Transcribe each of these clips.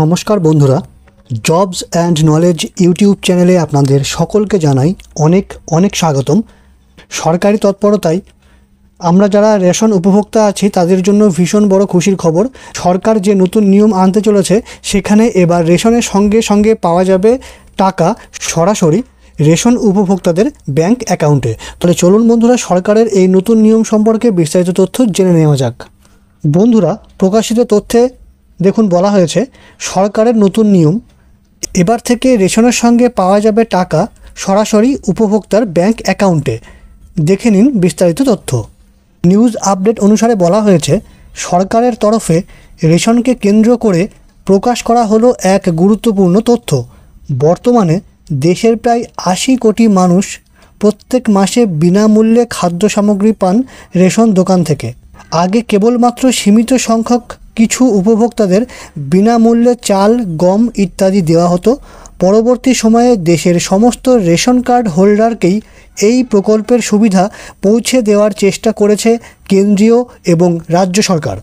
নমস্কার বন্ধুরা jobs and knowledge YouTube চ্যানেলে আপনাদের সকলকে জানাই অনেক অনেক স্বাগতম সরকারি তৎপরতায় আমরা যারা রেশন উপভোক্তা আছি তাদের জন্য ভীষণ বড় খুশির খবর সরকার যে নতুন নিয়ম আনতে চলেছে সেখানে এবার রেশনের সঙ্গে সঙ্গে পাওয়া যাবে টাকা সরাসরি রেশন উপভোক্তাদের ব্যাংক অ্যাকাউন্টে তাহলে চলুন বন্ধুরা সরকারের এই নতুন নিয়ম সম্পর্কে বিস্তারিত তথ্য জেনে নেওয়া যাক বন্ধুরা প্রকাশিত তথ্যে দেখুন বলা হয়েছে সরকারের নতুন নিয়ম এবার থেকে রেশনের সঙ্গে পাওয়া যাবে টাকা সরাসরি উপভোক্তার ব্যাংক অ্যাকাউন্টে দেখে নিন বিস্তারিত তথ্য নিউজ আপডেট অনুসারে বলা হয়েছে সরকারের তরফে রেশনকে কেন্দ্র করে প্রকাশ করা হলো এক গুরুত্বপূর্ণ তথ্য বর্তমানে দেশের প্রায় আশি কোটি মানুষ প্রত্যেক মাসে বিনামূল্যে খাদ্য সামগ্রী পান রেশন দোকান থেকে আগে কেবলমাত্র সীমিত সংখ্যক কিছু উপভোক্তাদের বিনামূল্যে চাল গম ইত্যাদি দেওয়া হতো পরবর্তী সময়ে দেশের সমস্ত রেশন কার্ড হোল্ডারকেই এই প্রকল্পের সুবিধা পৌঁছে দেওয়ার চেষ্টা করেছে কেন্দ্রীয় এবং রাজ্য সরকার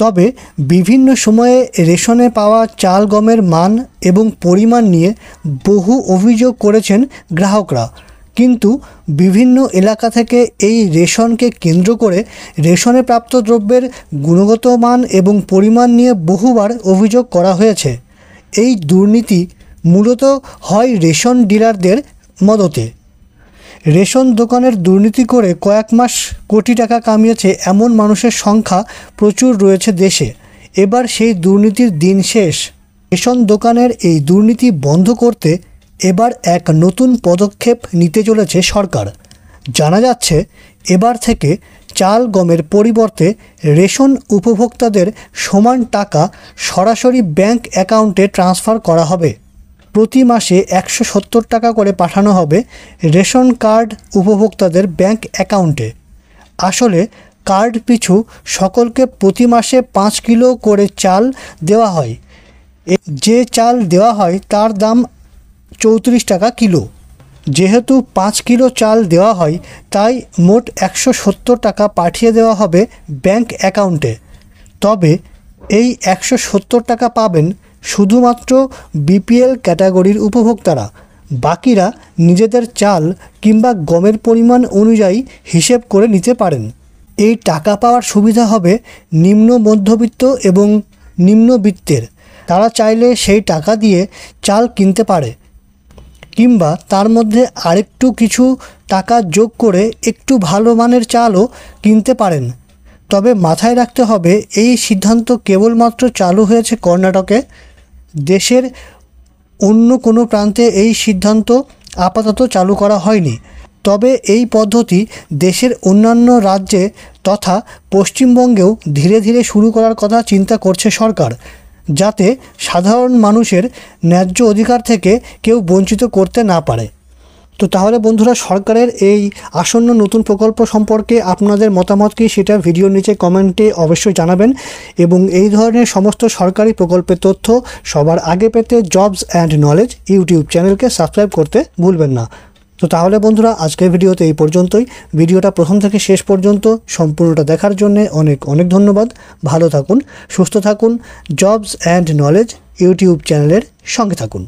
তবে বিভিন্ন সময়ে রেশনে পাওয়া চাল গমের মান এবং পরিমাণ নিয়ে বহু অভিযোগ করেছেন গ্রাহকরা কিন্তু বিভিন্ন এলাকা থেকে এই রেশনকে কেন্দ্র করে রেশনে প্রাপ্ত দ্রব্যের গুণগত মান এবং পরিমাণ নিয়ে বহুবার অভিযোগ করা হয়েছে এই দুর্নীতি মূলত হয় রেশন ডিলারদের মদতে রেশন দোকানের দুর্নীতি করে কয়েক মাস কোটি টাকা কামিয়েছে এমন মানুষের সংখ্যা প্রচুর রয়েছে দেশে এবার সেই দুর্নীতির দিন শেষ রেশন দোকানের এই দুর্নীতি বন্ধ করতে এবার এক নতুন পদক্ষেপ নিতে চলেছে সরকার জানা যাচ্ছে এবার থেকে চাল গমের পরিবর্তে রেশন উপভোক্তাদের সমান টাকা সরাসরি ব্যাংক অ্যাকাউন্টে ট্রান্সফার করা হবে প্রতি মাসে একশো সত্তর টাকা করে পাঠানো হবে রেশন কার্ড উপভোক্তাদের ব্যাংক অ্যাকাউন্টে আসলে কার্ড পিছু সকলকে প্রতি মাসে পাঁচ কিলো করে চাল দেওয়া হয় যে চাল দেওয়া হয় তার দাম চৌত্রিশ টাকা কিলো যেহেতু পাঁচ কিলো চাল দেওয়া হয় তাই মোট একশো সত্তর টাকা পাঠিয়ে দেওয়া হবে ব্যাংক অ্যাকাউন্টে তবে এই একশো সত্তর টাকা পাবেন শুধুমাত্র বিপিএল ক্যাটাগরির উপভোক্তারা বাকিরা নিজেদের চাল কিংবা গমের পরিমাণ অনুযায়ী হিসেব করে নিতে পারেন এই টাকা পাওয়ার সুবিধা হবে নিম্ন মধ্যবিত্ত এবং নিম্নবিত্তের তারা চাইলে সেই টাকা দিয়ে চাল কিনতে পারে কিংবা তার মধ্যে আরেকটু কিছু টাকা যোগ করে একটু ভালো মানের চালও কিনতে পারেন তবে মাথায় রাখতে হবে এই সিদ্ধান্ত কেবলমাত্র চালু হয়েছে কর্ণাটকে দেশের অন্য কোনো প্রান্তে এই সিদ্ধান্ত আপাতত চালু করা হয়নি তবে এই পদ্ধতি দেশের অন্যান্য রাজ্যে তথা পশ্চিমবঙ্গেও ধীরে ধীরে শুরু করার কথা চিন্তা করছে সরকার যাতে সাধারণ মানুষের ন্যায্য অধিকার থেকে কেউ বঞ্চিত করতে না পারে তো তাহলে বন্ধুরা সরকারের এই আসন্ন নতুন প্রকল্প সম্পর্কে আপনাদের মতামত কী সেটা ভিডিওর নিচে কমেন্টে অবশ্যই জানাবেন এবং এই ধরনের সমস্ত সরকারি প্রকল্পের তথ্য সবার আগে পেতে জবস অ্যান্ড নলেজ ইউটিউব চ্যানেলকে সাবস্ক্রাইব করতে ভুলবেন না তো তাহলে বন্ধুরা আজকের ভিডিওতে এই পর্যন্তই ভিডিওটা প্রথম থেকে শেষ পর্যন্ত সম্পূর্ণটা দেখার জন্যে অনেক অনেক ধন্যবাদ ভালো থাকুন সুস্থ থাকুন জবস অ্যান্ড নলেজ ইউটিউব চ্যানেলের সঙ্গে থাকুন